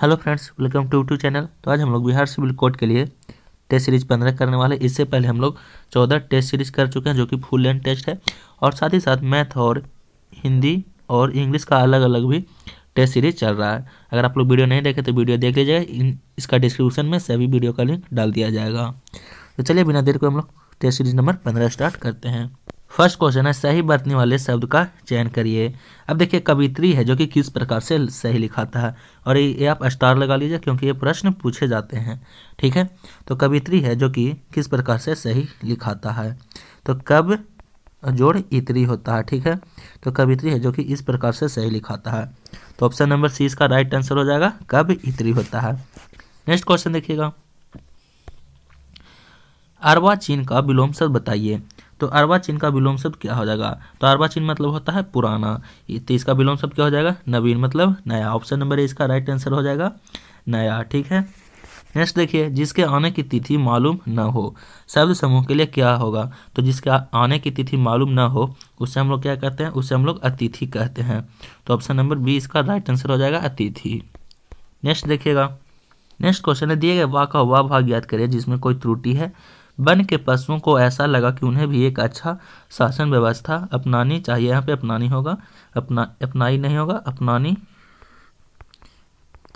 Hello friends welcome to to channel तो आज हम लोग बिहार सिविल कोर्ट के लिए टेस्ट सीरीज पंद्रह करने वाले इससे पहले हम लोग चौदह टेस्ट सीरीज कर चुके हैं जो कि फुल लेंथ टेस्ट है और साथ ही साथ मैथ और हिंदी और इंग्लिश का अलग अलग भी टेस्ट सीरीज चल रहा है अगर आप लोग वीडियो नहीं देखे तो वीडियो देख लीजिएगा इसका डिस्क्रिप्शन में सभी वीडियो का लिंक डाल दिया जाएगा तो चलिए बिना देर को हम लोग टेस्ट सीरीज नंबर पंद्रह स्टार्ट करते हैं फर्स्ट क्वेश्चन है सही बरतने वाले शब्द का चयन करिए अब देखिए कवित्री है जो कि किस प्रकार से सही लिखाता है और ये आप स्टार लगा लीजिए क्योंकि ये प्रश्न पूछे जाते हैं ठीक है तो कवित्री है जो कि किस प्रकार से सही लिखाता है तो कब जोड़ इतरी होता है ठीक है तो कवित्री है जो कि इस प्रकार से सही लिखाता है तो ऑप्शन नंबर सी इसका राइट आंसर हो जाएगा कब इतरी होता है नेक्स्ट क्वेश्चन देखिएगा अरवा चीन का विलोम शब्द बताइए तो अरवा चिन्ह का विलोम शब्द क्या हो जाएगा तो अरवा चिन्ह मतलब होता है पुराना तो इसका विलोम शब्द क्या हो जाएगा नवीन मतलब नया ऑप्शन नंबर ए इसका राइट आंसर हो जाएगा नया ठीक है नेक्स्ट देखिए जिसके आने की तिथि मालूम न हो शब्द समूह के लिए क्या होगा तो जिसके आने की तिथि मालूम न हो उससे हम लोग क्या कहते हैं उससे हम लोग अतिथि कहते हैं तो ऑप्शन नंबर बी इसका राइट आंसर हो जाएगा अतिथि नेक्स्ट देखिएगा नेक्स्ट क्वेश्चन है दिए गए वाह का वाह भाग याद करिए जिसमें कोई त्रुटि है वन के पशुओं को ऐसा लगा कि उन्हें भी एक अच्छा शासन व्यवस्था अपनानी चाहिए यहाँ पे अपनानी होगा अपना अपनाई नहीं होगा अपनानी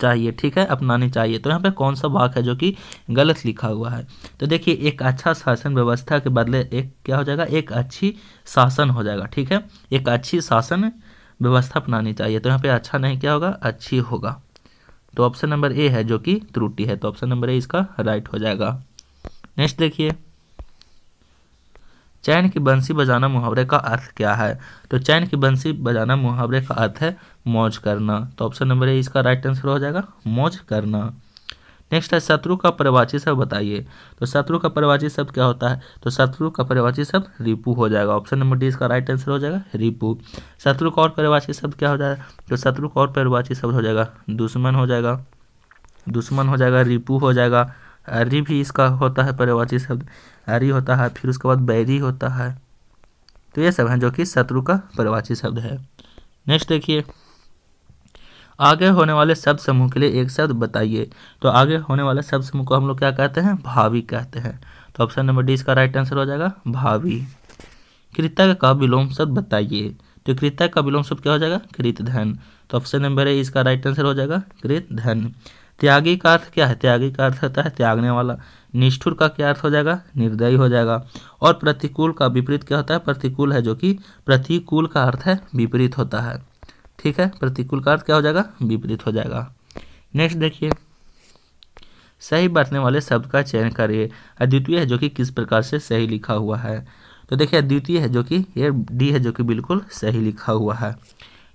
चाहिए ठीक है अपनानी चाहिए तो यहाँ पे कौन सा वाक है जो कि गलत लिखा हुआ है तो देखिए एक अच्छा शासन व्यवस्था के बदले एक क्या हो जाएगा एक अच्छी शासन हो जाएगा ठीक है एक अच्छी शासन व्यवस्था अपनानी चाहिए तो यहाँ पे अच्छा नहीं क्या होगा अच्छी होगा तो ऑप्शन नंबर ए है जो कि त्रुटि है तो ऑप्शन नंबर ए इसका राइट हो जाएगा नेक्स्ट देखिए चैन की बंसी बजाना मुहावरे का अर्थ क्या है तो चैन की बंसी बजाना मुहावरे का अर्थ है मौज करना तो ऑप्शन नंबर ए इसका राइट आंसर हो जाएगा मौज करना नेक्स्ट है शत्रु का परिवाची शब्द बताइए तो शत्रु का परिवाची शब्द क्या होता है तो शत्रु का परिवाची शब्द रिपू हो जाएगा ऑप्शन नंबर डी इसका राइट आंसर हो जाएगा रिपू शत्रु का और परिवाची शब्द क्या हो जाएगा तो शत्रु का और परिवाची शब्द हो जाएगा दुश्मन हो जाएगा दुश्मन हो जाएगा रिपू हो जाएगा अरी भी इसका होता है पर्यवाची शब्द अरी होता है फिर उसके बाद बैरी होता है तो ये सब हैं जो कि शत्रु का पर्यवाची शब्द है नेक्स्ट देखिए आगे होने वाले शब्द समूह के लिए एक शब्द बताइए तो आगे होने वाले शब्द समूह को हम लोग क्या कहते हैं भावी कहते हैं तो ऑप्शन नंबर डी इसका राइट आंसर हो जाएगा भावी कृतज्ञ का विलोम शब्द बताइए तो कृतज्ञ का विलोम शब्द क्या हो जाएगा कृत धन तो ऑप्शन नंबर ए इसका राइट आंसर हो जाएगा कृत धन त्यागी का अर्थ क्या है त्यागी का अर्थ होता है त्यागने वाला निष्ठुर का क्या अर्थ हो जाएगा निर्दयी हो जाएगा और प्रतिकूल का विपरीत क्या होता है प्रतिकूल है जो कि प्रतिकूल का अर्थ है विपरीत होता है ठीक है प्रतिकूल का अर्थ क्या हो जाएगा विपरीत हो जाएगा नेक्स्ट देखिए सही बरतने वाले शब्द का चयन करिए अद्वितीय है जो कि किस प्रकार से सही लिखा हुआ है तो देखिए अद्वितीय है जो कि ये डी है जो कि बिल्कुल सही लिखा हुआ है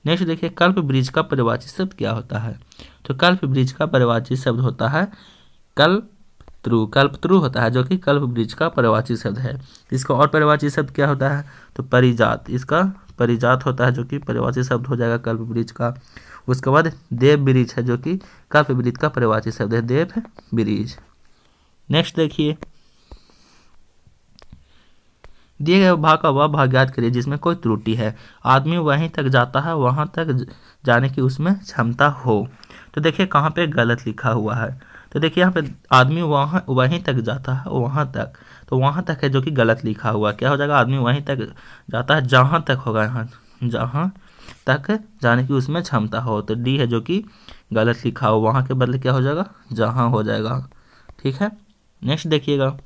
नेक्स्ट देखिए कल्प ब्रिज का परिवाची शब्द क्या होता है तो कल्प ब्रिज का परिवाची शब्द होता है कल्प त्रु कल्प त्रु होता है जो कि कल्प ब्रिज का परिवाची शब्द है इसका और परिवाची शब्द क्या होता है तो परिजात इसका परिजात होता है जो कि परिवाची शब्द हो जाएगा कल्प ब्रिज का उसके बाद देव ब्रिज है जो कि कल्प ब्रिज का परिवाची शब्द है देव ब्रिज नेक्स्ट देखिए दिए गए भाग का वह भाग याद करिए जिसमें कोई त्रुटि है आदमी वहीं तक जाता है वहाँ तक जाने की उसमें क्षमता हो तो देखिए कहाँ पे गलत लिखा हुआ है तो देखिए यहाँ पे आदमी वहाँ वहीं तक जाता है वहाँ तक तो वहाँ तक है जो कि गलत लिखा हुआ क्या हो जाएगा आदमी वहीं तक जाता है जहाँ तक होगा यहाँ जहाँ तक जाने की उसमें क्षमता हो तो डी है जो कि गलत लिखा हो वहाँ के बदले क्या हो जाएगा जहाँ हो जाएगा ठीक है नेक्स्ट देखिएगा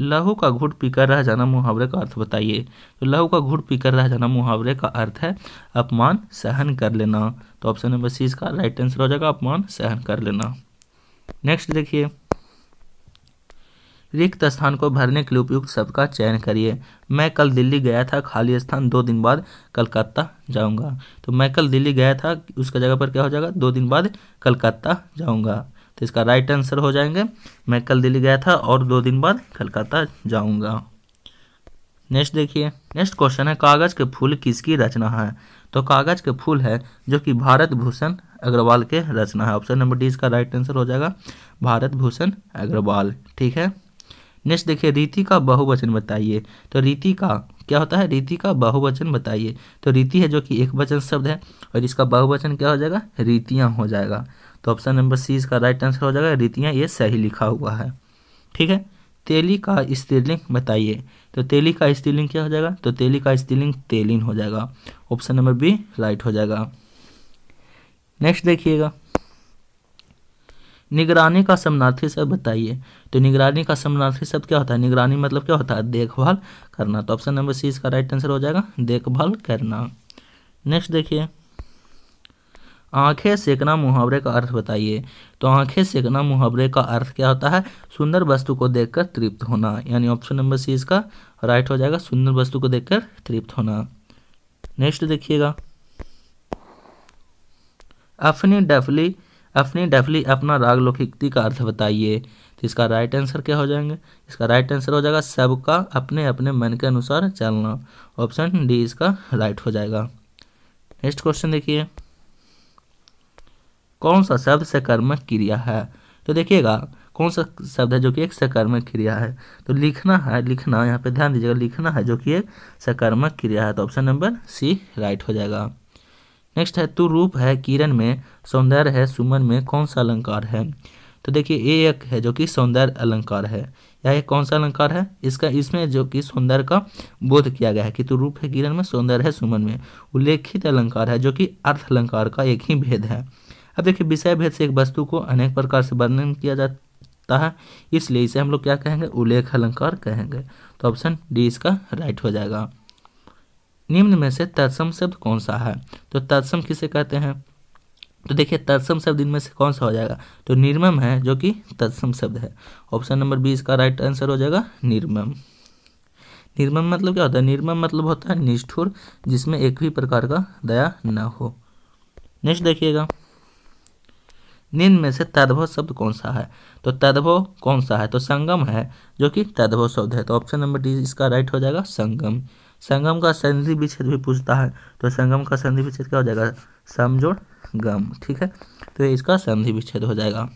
लहू का घुट पीकर रह जाना मुहावरे का अर्थ बताइए तो लहू का घुट पीकर रह जाना मुहावरे का अर्थ है अपमान सहन कर लेना तो ऑप्शन नंबर सी इसका राइट आंसर हो जाएगा अपमान सहन कर लेना नेक्स्ट देखिए रिक्त स्थान को भरने के लिए उपयुक्त शब्द का चयन करिए मैं कल दिल्ली गया था खाली स्थान दो दिन बाद कलकत्ता जाऊंगा तो मैं कल दिल्ली गया था उसका जगह पर क्या हो जाएगा दो दिन बाद कलकत्ता जाऊंगा तो इसका राइट आंसर हो जाएंगे मैं कल दिल्ली गया था और दो दिन बाद कलकत्ता जाऊँगा नेक्स्ट देखिए नेक्स्ट क्वेश्चन है कागज़ के फूल किसकी रचना है तो कागज़ के फूल है जो कि भारत भूषण अग्रवाल के रचना है ऑप्शन नंबर डी इसका राइट आंसर हो जाएगा भारत भूषण अग्रवाल ठीक है नेक्स्ट देखिए रीति का बहुवचन बताइए तो रीति का क्या होता है रीति का बहुवचन बताइए तो रीति है जो कि एक वचन शब्द है और इसका बहुवचन क्या हो जाएगा रीतियाँ हो जाएगा तो ऑप्शन नंबर सी इसका राइट आंसर हो जाएगा रीतियाँ ये सही लिखा हुआ है ठीक है तेली का स्त्रीलिंग बताइए तो तेली का स्त्रीलिंग क्या हो जाएगा तो तेली का स्त्रीलिंग तेलिन हो जाएगा ऑप्शन नंबर बी राइट हो जाएगा नेक्स्ट देखिएगा निगरानी का समनार्थी शब्द बताइए तो निगरानी का समनार्थी शब्द क्या होता है निगरानी मतलब क्या होता है देखभाल करना तो ऑप्शन नंबर सी इसका राइट आंसर हो जाएगा देखभाल करना नेक्स्ट देखिए आंखें सेकना मुहावरे का अर्थ बताइए तो आंखें सेकना मुहावरे का अर्थ क्या होता है सुंदर वस्तु को देखकर तृप्त होना यानी ऑप्शन नंबर सी इसका राइट हो जाएगा सुंदर वस्तु को देखकर तृप्त होना नेक्स्ट देखिएगा अपनी डफली अपनी डफली अपना राग लोकयुक्ति का अर्थ बताइए तो इसका राइट आंसर क्या हो जाएंगे इसका राइट आंसर हो जाएगा सबका अपने अपने मन के अनुसार चलना ऑप्शन डी इसका राइट हो जाएगा नेक्स्ट क्वेश्चन देखिए कौन सा शब्द सकर्मक क्रिया है तो देखिएगा कौन सा शब्द है जो कि एक सकर्मक क्रिया है तो लिखना है लिखना यहाँ पे ध्यान दीजिएगा लिखना है जो कि एक सकर्मक क्रिया है तो ऑप्शन नंबर सी राइट हो जाएगा नेक्स्ट है तू रूप है किरण में सौंदर्य है सुमन में कौन सा अलंकार है तो देखिए ये एक है जो कि सौंदर्य अलंकार है या ये कौन सा अलंकार है इसका इसमें जो कि सौंदर्य का बोध किया गया है कि तू रूप है किरण में सौंदर्य है सुमन में उल्लेखित अलंकार है जो कि अर्थ अलंकार का एक ही भेद है अब देखिए विषय भेद से एक वस्तु को अनेक प्रकार से वर्णन किया जाता है इसलिए इसे हम लोग क्या कहेंगे उल्लेख अलंकार कहेंगे तो ऑप्शन डी इसका राइट हो जाएगा निम्न में से तत्सम शब्द कौन सा है तो तत्सम किसे कहते हैं तो देखिए तत्सम शब्द इनमें से कौन सा हो जाएगा तो निर्मम है जो कि तत्सम शब्द है ऑप्शन नंबर बी इसका राइट आंसर हो जाएगा निर्मम निर्मम मतलब क्या होता है निर्मम मतलब होता है निष्ठुर जिसमें एक भी प्रकार का दया न हो नेक्स्ट देखिएगा निम्न में से तद्भव शब्द कौन सा है तो तद्भव कौन सा है तो संगम है जो कि तद्भव शब्द है तो ऑप्शन नंबर डी इसका राइट हो जाएगा संगम संगम का संधि विच्छेद भी पूछता है तो संगम का संधि विच्छेद क्या हो जाएगा समझोड़ गम ठीक है तो इसका संधि विच्छेद हो जाएगा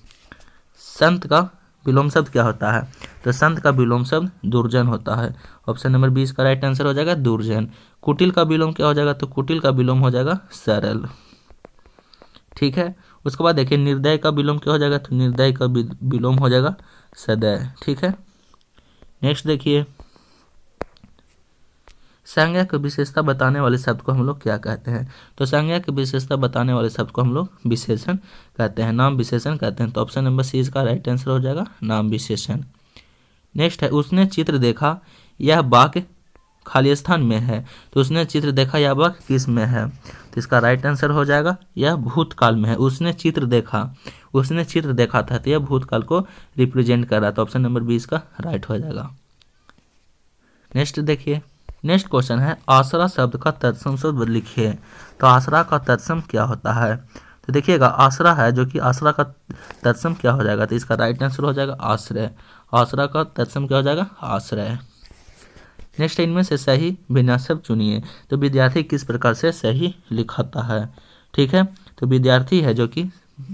संत का विलोम शब्द क्या होता है तो संत का विलोम शब्द दुर्जन होता है ऑप्शन नंबर बीस का राइट आंसर हो जाएगा दुर्जन कुटिल का विलोम क्या हो जाएगा तो कुटिल का विलोम हो जाएगा सरल ठीक है उसके बाद देखिए निर्दय का विलोम क्या हो जाएगा तो निर्दय का विलोम हो जाएगा सदय ठीक है नेक्स्ट देखिए संज्ञा की विशेषता बताने वाले शब्द को हम लोग क्या कहते हैं तो संज्ञा की विशेषता बताने वाले शब्द को हम लोग विशेषण कहते हैं नाम विशेषण कहते हैं तो ऑप्शन नंबर सी इसका राइट आंसर हो जाएगा नाम विशेषण नेक्स्ट है उसने चित्र देखा यह वाक्य खाली स्थान में है तो उसने चित्र देखा या वह किस में है तो इसका राइट आंसर हो जाएगा यह भूतकाल में है उसने चित्र देखा उसने चित्र देखा था तो यह भूतकाल को रिप्रेजेंट कर रहा था ऑप्शन नंबर बी इसका राइट हो जाएगा नेक्स्ट देखिए नेक्स्ट क्वेश्चन है आसरा शब्द का तत्सम शब्द लिखिए तो आसरा का तत्सम क्या होता है तो देखिएगा आसरा है जो कि आसरा का तत्सम क्या हो जाएगा तो इसका राइट आंसर हो जाएगा आश्रय आसरा का तत्सम क्या हो जाएगा आश्रय नेक्स्ट इनमें से सही विनाशक चुनिए तो विद्यार्थी किस प्रकार से सही लिखाता है ठीक है तो विद्यार्थी है जो कि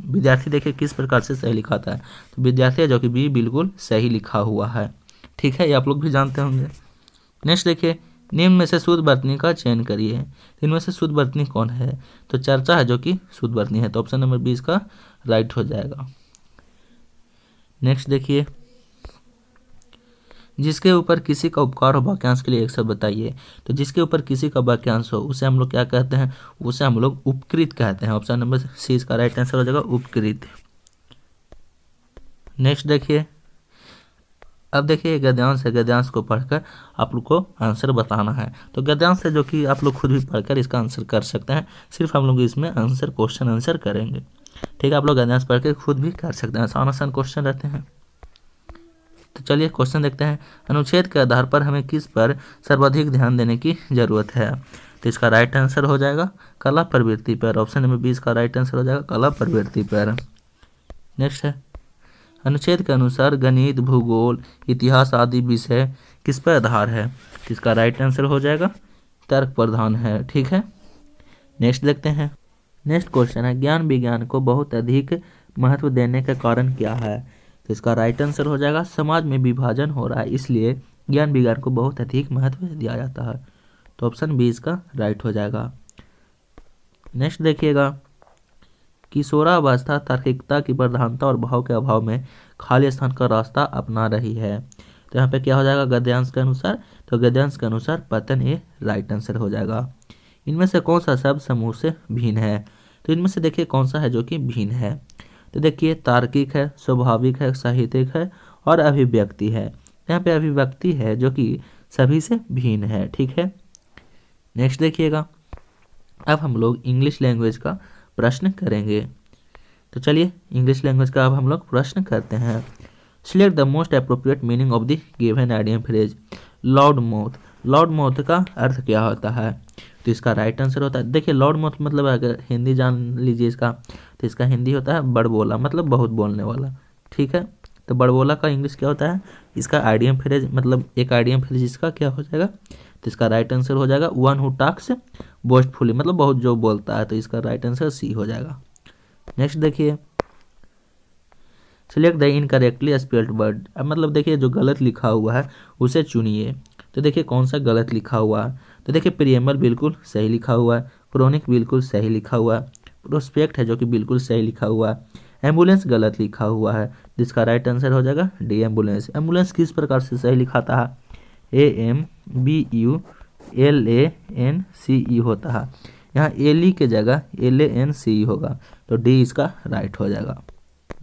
विद्यार्थी देखिए किस प्रकार से सही लिखाता है तो विद्यार्थी है जो कि बी बिल्कुल सही लिखा हुआ है ठीक है ये आप लोग भी जानते होंगे नेक्स्ट देखिए निम्न में से शुद्ध बर्तनी का चयन करिए इनमें से शुद्ध बर्तनी कौन है तो चर्चा है जो कि शुद्ध बर्तनी है तो ऑप्शन नंबर बीस का राइट हो जाएगा नेक्स्ट देखिए जिसके ऊपर किसी का उपकार हो वाक्यांश के लिए एक शब्द बताइए तो जिसके ऊपर किसी का वाक्यांश हो उसे हम लोग क्या कहते हैं उसे हम लोग उपकृत कहते हैं ऑप्शन नंबर सी इसका राइट आंसर हो जाएगा उपकृत नेक्स्ट देखिए अब देखिए गद्यांश है गद्यांश को पढ़कर आप लोग को आंसर बताना है तो गद्यांश है जो कि आप लोग खुद भी पढ़कर इसका आंसर कर सकते हैं सिर्फ हम लोग इसमें आंसर क्वेश्चन आंसर करेंगे ठीक है आप लोग गद्यांश पढ़ खुद भी कर सकते हैं आसान आसान क्वेश्चन रहते हैं तो चलिए क्वेश्चन देखते हैं अनुच्छेद के आधार पर हमें किस पर सर्वाधिक ध्यान देने की जरूरत है तो इसका राइट आंसर हो जाएगा कला प्रवृत्ति पर ऑप्शन नंबर बीस का राइट आंसर हो जाएगा कला प्रवृत्ति पर नेक्स्ट है अनुच्छेद के अनुसार गणित भूगोल इतिहास आदि विषय किस पर आधार है तो इसका राइट आंसर हो जाएगा तर्क प्रधान है ठीक है नेक्स्ट देखते हैं नेक्स्ट क्वेश्चन है ज्ञान विज्ञान को बहुत अधिक महत्व देने का कारण क्या है इसका राइट आंसर हो जाएगा समाज में विभाजन हो रहा है इसलिए ज्ञान विज्ञान को बहुत अधिक महत्व दिया जाता है तो ऑप्शन बी इसका राइट हो जाएगा नेक्स्ट देखिएगा किशोरावस्था तार्किकता की प्रधानता और भाव के अभाव में खाली स्थान का रास्ता अपना रही है तो यहाँ पे क्या हो जाएगा गद्यांश के अनुसार तो गद्यांश के अनुसार पतन ये राइट आंसर हो जाएगा इनमें से कौन सा शब्द समूह से भिन्न है तो इनमें से देखिए कौन सा है जो कि भिन्न है तो देखिए तार्किक है स्वाभाविक है साहित्यिक है और अभिव्यक्ति है यहाँ पे अभिव्यक्ति है जो कि सभी से भिन्न है ठीक है नेक्स्ट देखिएगा अब हम लोग इंग्लिश लैंग्वेज का प्रश्न करेंगे तो चलिए इंग्लिश लैंग्वेज का अब हम लोग प्रश्न करते हैं select the most appropriate meaning of the given idiom phrase loud mouth loud mouth का अर्थ क्या होता है तो इसका राइट आंसर होता है देखिए लॉर्ड मतलब अगर हिंदी जान लीजिए इसका तो इसका हिंदी होता है बड़बोला मतलब बहुत बोलने वाला ठीक है तो बड़बोला का इंग्लिश क्या होता है इसका आइडियम फ्रेज मतलब एक आइडियम फ्रेज इसका क्या हो जाएगा तो इसका राइट आंसर हो जाएगा वन हु टाक्स बोस्टफुली मतलब बहुत जो बोलता है तो इसका राइट आंसर सी हो जाएगा नेक्स्ट देखिए select the incorrectly spelled word अब मतलब देखिए जो गलत लिखा हुआ है उसे चुनिए तो देखिए कौन सा गलत लिखा हुआ है तो देखिए प्रियमल बिल्कुल सही लिखा हुआ है क्रोनिक बिल्कुल सही लिखा हुआ है प्रोस्पेक्ट है जो कि बिल्कुल सही लिखा हुआ है एम्बुलेंस गलत लिखा हुआ है जिसका राइट आंसर हो जाएगा डी एम्बुलेंस एम्बुलेंस किस प्रकार से सही लिखाता है A M B U L A N C E होता है यहाँ एल ई के जगह एल ए एन सी ई होगा तो डी इसका राइट हो जाएगा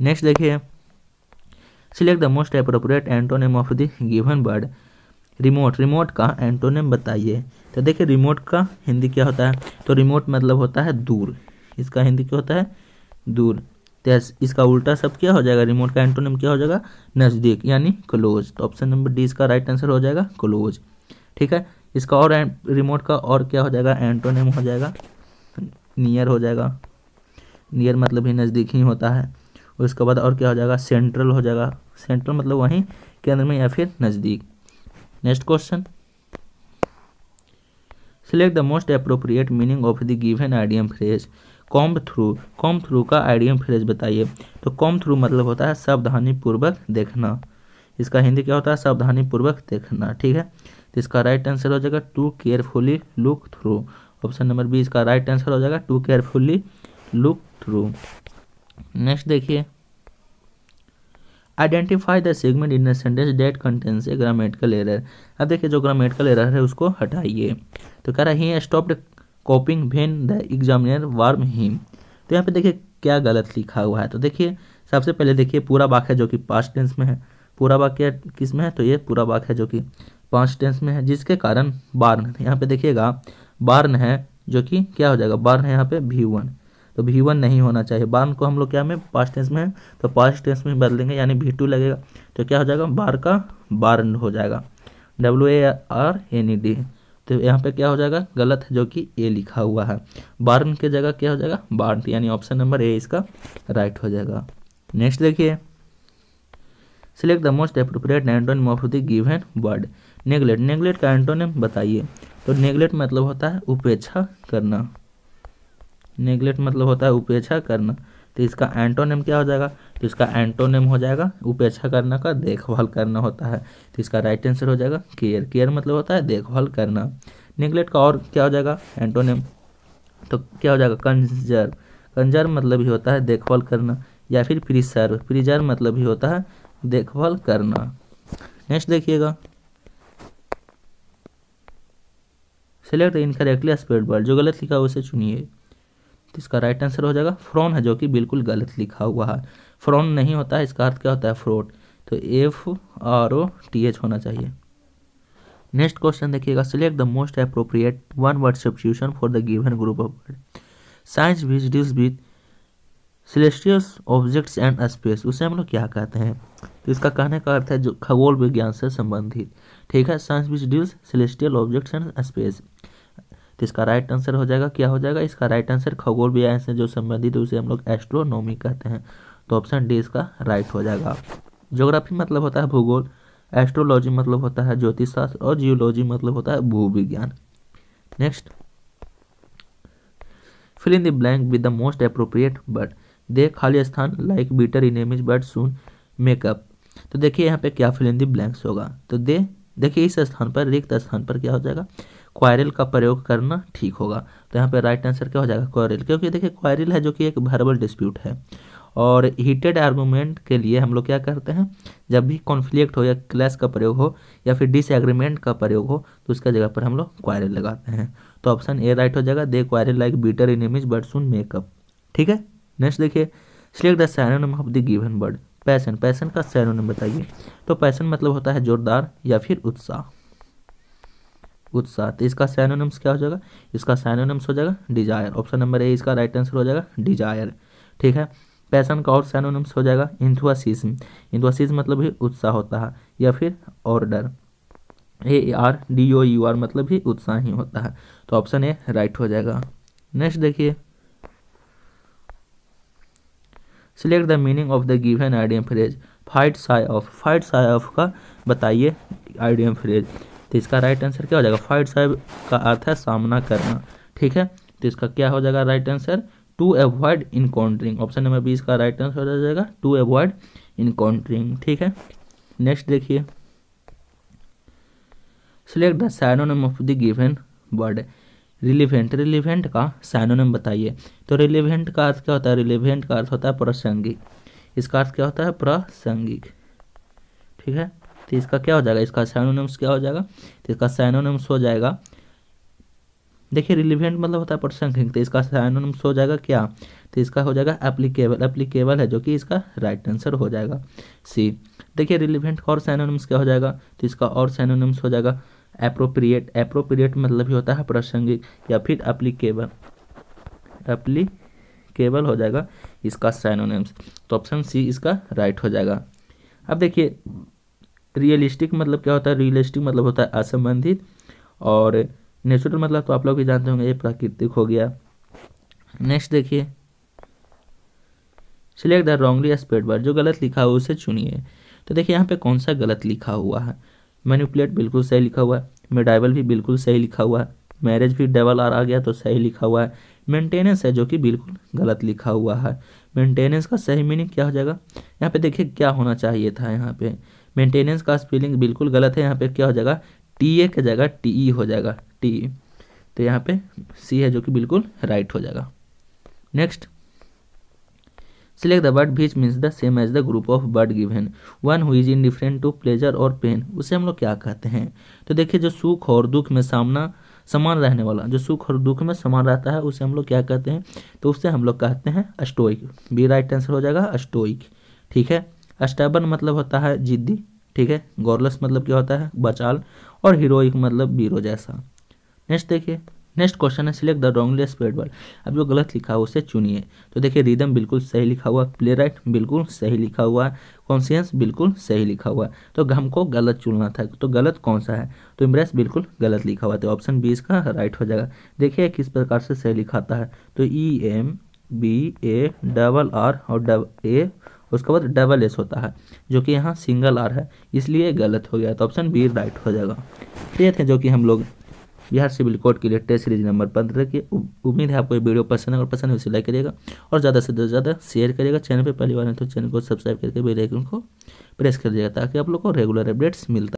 नेक्स्ट देखिए select the most appropriate antonym of the given word remote remote का एंटोनियम बताइए तो देखिए रिमोट का हिंदी क्या होता है तो रिमोट मतलब होता है दूर इसका हिंदी क्या होता है दूर तो इसका उल्टा सब क्या हो जाएगा रिमोट का एंटोनियम क्या हो जाएगा नज़दीक यानी क्लोज तो ऑप्शन नंबर डी इसका राइट आंसर हो जाएगा क्लोज ठीक है इसका और रिमोट का और क्या हो जाएगा एंटोनियम हो जाएगा नियर हो जाएगा नियर मतलब ही नज़दीक ही होता है उसके बाद और क्या हो जाएगा सेंट्रल हो जाएगा सेंट्रल मतलब वहीं केंद्र में या फिर नज़दीक next question select the most appropriate meaning of the given idiom phrase come through come through का आइडियम फ्रेज बताइए तो कॉम थ्रू मतलब होता है सावधानी पूर्वक देखना इसका हिंदी क्या होता है सावधानी पूर्वक देखना ठीक है तो इसका राइट आंसर हो जाएगा to carefully look through option number B इसका राइट आंसर हो जाएगा to carefully look through next देखिए identify the segment in sentence that contains a grammatical error अब देखिए जो ग्रामेटिकल एरर है उसको हटाइए तो कह रहा है स्टॉप्ड कॉपिंग भेन द एग्जामिनर वार्म हिम तो यहाँ पे देखिए क्या गलत लिखा हुआ है तो देखिए सबसे पहले देखिए पूरा वाक्य जो कि पास्ट टेंस में है पूरा वाक्य किस में है तो ये पूरा वाक्य जो कि पास्ट टेंस में है जिसके कारण बार्न यहाँ पे देखिएगा बार्न है जो कि क्या हो जाएगा बार्न है यहाँ पे भी वन तो भी वन नहीं होना चाहिए बार को हम लोग क्या में पास्ट टेंस में है तो पास्ट टेंस में बदल देंगे यानी भी टू लगेगा तो क्या हो जाएगा बार का बार हो जाएगा W A R N E D तो यहाँ पे क्या हो जाएगा गलत है जो कि ए लिखा हुआ है बार्न के जगह क्या हो जाएगा बार्न यानी ऑप्शन नंबर ए इसका राइट हो जाएगा नेक्स्ट देखिए select the most appropriate antonym of the given word neglect neglect का एंटोनियम बताइए तो नेगलेट मतलब होता है उपेक्षा करना नेग्लेक्ट मतलब होता है उपेक्षा करना तो इसका एंटोनेम क्या हो जाएगा तो इसका एंटोनेम हो जाएगा उपेक्षा करना का देखभाल करना होता है तो इसका राइट आंसर हो जाएगा केयर केयर मतलब होता है देखभाल करना नेग्लेक्ट का और क्या हो जाएगा एंटोनेम तो क्या हो जाएगा कंजर्व कंजर्व मतलब ही होता है देखभाल करना या फिर प्रिजर्व प्रिजर्व मतलब ही होता है देखभाल करना नेक्स्ट देखिएगा सेलेक्ट इनकरेक्टली स्पेड वर्ड जो गलत लिखा उसे चुनिए तो इसका राइट आंसर हो जाएगा फ्रॉन है जो कि बिल्कुल गलत लिखा हुआ है फ्रॉन नहीं होता है इसका अर्थ क्या होता है फ्रॉड तो F R O T H होना चाहिए नेक्स्ट क्वेश्चन देखिएगा select the most appropriate one word substitution for the given group of word science which deals with celestial objects and space उसे हम लोग क्या कहते हैं तो इसका कहने का अर्थ है जो खगोल विज्ञान से संबंधित ठीक है science which deals celestial objects and space तो इसका राइट आंसर हो जाएगा क्या हो जाएगा इसका राइट आंसर खगोल विज्ञान से जो संबंधित है उसे हम लोग एस्ट्रोनॉमी कहते हैं तो ऑप्शन डी इसका राइट हो जाएगा ज्योग्राफी मतलब होता है भूगोल एस्ट्रोलॉजी मतलब होता है ज्योतिष शास्त्र और जियोलॉजी मतलब होता है भू विज्ञान next fill in the blank with the most appropriate word दे खाली स्थान like bitter enemies but soon make up तो देखिए यहाँ पे क्या फिल इन द ब्लैंक्स होगा तो दे देखिए इस स्थान पर रिक्त स्थान पर क्या हो जाएगा क्वायरल का प्रयोग करना ठीक होगा तो यहाँ पे राइट आंसर क्या हो जाएगा क्वायरल क्योंकि देखिए क्वायरल है जो कि एक वर्बल डिस्प्यूट है और हीटेड आर्गूमेंट के लिए हम लोग क्या करते हैं जब भी कॉन्फ्लिक्ट हो या क्लैश का प्रयोग हो या फिर डिसएग्रीमेंट का प्रयोग हो तो उसका जगह पर हम लोग क्वायरल लगाते हैं तो ऑप्शन ए राइट हो जाएगा they quarrel like bitter enemies but soon make up ठीक है नेक्स्ट देखिए select the synonym of the given word passion passion का सैनोनम बताइए तो पैसन मतलब होता है जोरदार या फिर उत्साह उत्साह तो इसका सैनोनिम्स क्या हो जाएगा इसका सैनोनिम्स हो जाएगा डिजायर ऑप्शन नंबर ए इसका राइट आंसर हो जाएगा डिजायर ठीक है पैसन का और सैनोनिम्स हो जाएगा इंथुआसिज्म इंथुआसिज्म मतलब ही उत्साह होता है या फिर order A R D O U R मतलब ही उत्साह ही होता है तो ऑप्शन ए राइट हो जाएगा नेक्स्ट देखिए select the meaning of the given idiom phrase fight shy of fight shy of का बताइए आइडियम फ्रेज तो इसका राइट आंसर क्या हो जाएगा फाइट साहब का अर्थ है सामना करना ठीक है तो इसका क्या हो जाएगा right answer to avoid encountering option number B इसका राइट आंसर हो जाएगा टू अवॉइड इनकाउंटरिंग ठीक है नेक्स्ट देखिए select the synonym of the given word relevant relevant का साइनोनिम बताइए तो रिलीवेंट का अर्थ क्या होता है रिलीवेंट का अर्थ होता है प्रासंगिक इसका अर्थ क्या होता है प्रासंगिक ठीक है तो इसका क्या हो जाएगा इसका साइनोनिम्स क्या हो जाएगा तो इसका साइनोनिम्स हो जाएगा देखिए रिलीवेंट मतलब होता है प्रसंगिक तो इसका साइनोनिम्स हो जाएगा क्या तो इसका हो जाएगा एप्लीकेबल एप्लीकेबल है जो कि इसका राइट आंसर हो जाएगा सी देखिए रिलीवेंट और साइनोनिम्स क्या हो जाएगा तो इसका और साइनोनिम्स हो जाएगा अप्रोप्रिएट अप्रोप्रिएट मतलब ही होता है प्रासंगिक या फिर एप्लीकेबल एप्लीकेबल हो जाएगा इसका साइनोनिम्स तो ऑप्शन सी इसका राइट हो जाएगा अब देखिए रियलिस्टिक मतलब क्या होता है रियलिस्टिक मतलब होता है असंबंधित और नेचुरल मतलब तो आप लोग भी जानते होंगे ये प्राकृतिक हो गया नेक्स्ट देखिए select the wrongly spelled word जो गलत लिखा हुआ उसे चुनिए तो देखिए यहाँ पे कौन सा गलत लिखा हुआ है मैन्यूपलेट बिल्कुल सही लिखा हुआ है मेडाइवल भी बिल्कुल सही लिखा हुआ है मैरिज भी डबल आर आ गया तो सही लिखा हुआ है मेंटेनेंस है जो कि बिल्कुल गलत लिखा हुआ है मेंटेनेंस का सही मीनिंग क्या हो जाएगा यहाँ पे देखिए क्या होना चाहिए था यहाँ पे मेंटेनेंस का स्पेलिंग बिल्कुल गलत है यहाँ पे क्या हो जाएगा टी ए की जगह टी ई हो जाएगा टी ई e। तो यहाँ पे सी है जो कि बिल्कुल राइट हो जाएगा next select the word which means the same as the group of word given one who is different to pleasure और पेन उसे हम लोग क्या कहते हैं तो देखिए जो सुख और दुख में सामना समान रहने वाला जो सुख और दुख में समान रहता है उसे हम लोग क्या कहते हैं तो उसे हम लोग कहते हैं अस्टोइक बी राइट आंसर हो जाएगा अस्टोइक ठीक है स्टबन मतलब होता है जिद्दी ठीक है गोरलस मतलब क्या होता है बचाल और हीरोइक मतलब बीरो जैसा नेक्स्ट देखिए नेक्स्ट क्वेश्चन है select the wrongly spelled word अब जो गलत लिखा हुआ उसे चुनिए तो देखिए रिदम बिल्कुल सही लिखा हुआ प्ले राइट बिल्कुल सही लिखा हुआ कॉन्सियंस बिल्कुल सही लिखा हुआ तो हमको गलत चुनना था तो गलत कौन सा है तो इम्रेस बिल्कुल गलत लिखा हुआ था ऑप्शन बी इसका राइट हो जाएगा देखिए किस प्रकार से सही लिखाता है तो E M B A double R और डब ए उसके बाद डबल एस होता है जो कि यहाँ सिंगल आर है इसलिए गलत हो गया तो ऑप्शन बी राइट हो जाएगा तो ये थे जो कि हम लोग बिहार सिविल कोर्ट के लिए टेस्ट सीरीज नंबर पंद्रह की उम्मीद है आपको ये वीडियो पसंद है और पसंद है उसे लाइक करिएगा और ज़्यादा से ज़्यादा शेयर करिएगा चैनल पर पहली बार है तो चैनल को सब्सक्राइब करके बेल आइकन को प्रेस कर दिएगा ताकि आप लोग को रेगुलर अपडेट्स मिलता